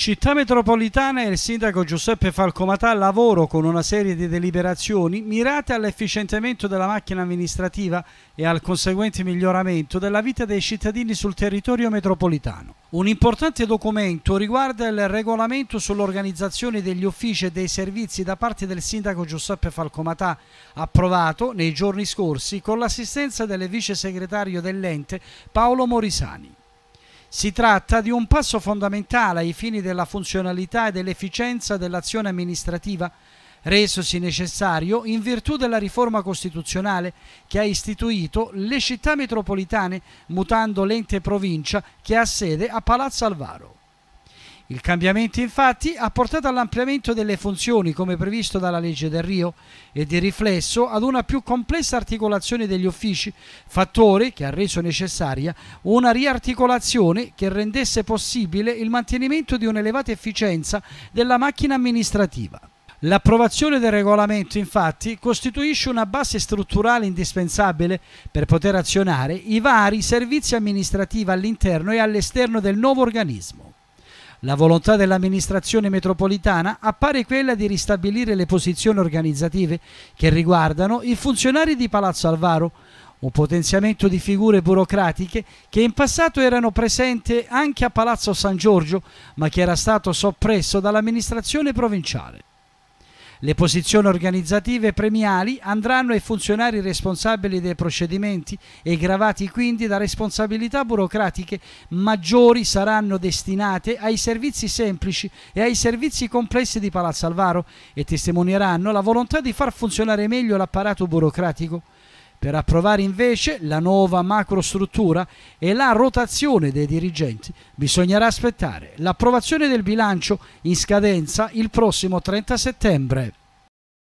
Città metropolitana e il sindaco Giuseppe Falcomatà lavoro con una serie di deliberazioni mirate all'efficientamento della macchina amministrativa e al conseguente miglioramento della vita dei cittadini sul territorio metropolitano. Un importante documento riguarda il regolamento sull'organizzazione degli uffici e dei servizi da parte del sindaco Giuseppe Falcomatà, approvato nei giorni scorsi con l'assistenza del vice segretario dell'ente Paolo Morisani. Si tratta di un passo fondamentale ai fini della funzionalità e dell'efficienza dell'azione amministrativa, resosi necessario in virtù della riforma costituzionale che ha istituito le città metropolitane mutando l'ente provincia che ha sede a Palazzo Alvaro. Il cambiamento infatti ha portato all'ampliamento delle funzioni come previsto dalla legge del Rio e di riflesso ad una più complessa articolazione degli uffici, fattore che ha reso necessaria una riarticolazione che rendesse possibile il mantenimento di un'elevata efficienza della macchina amministrativa. L'approvazione del regolamento infatti costituisce una base strutturale indispensabile per poter azionare i vari servizi amministrativi all'interno e all'esterno del nuovo organismo. La volontà dell'amministrazione metropolitana appare quella di ristabilire le posizioni organizzative che riguardano i funzionari di Palazzo Alvaro, un potenziamento di figure burocratiche che in passato erano presenti anche a Palazzo San Giorgio, ma che era stato soppresso dall'amministrazione provinciale. Le posizioni organizzative premiali andranno ai funzionari responsabili dei procedimenti e gravati quindi da responsabilità burocratiche maggiori saranno destinate ai servizi semplici e ai servizi complessi di Palazzo Alvaro e testimonieranno la volontà di far funzionare meglio l'apparato burocratico per approvare invece la nuova macrostruttura e la rotazione dei dirigenti bisognerà aspettare l'approvazione del bilancio in scadenza il prossimo 30 settembre.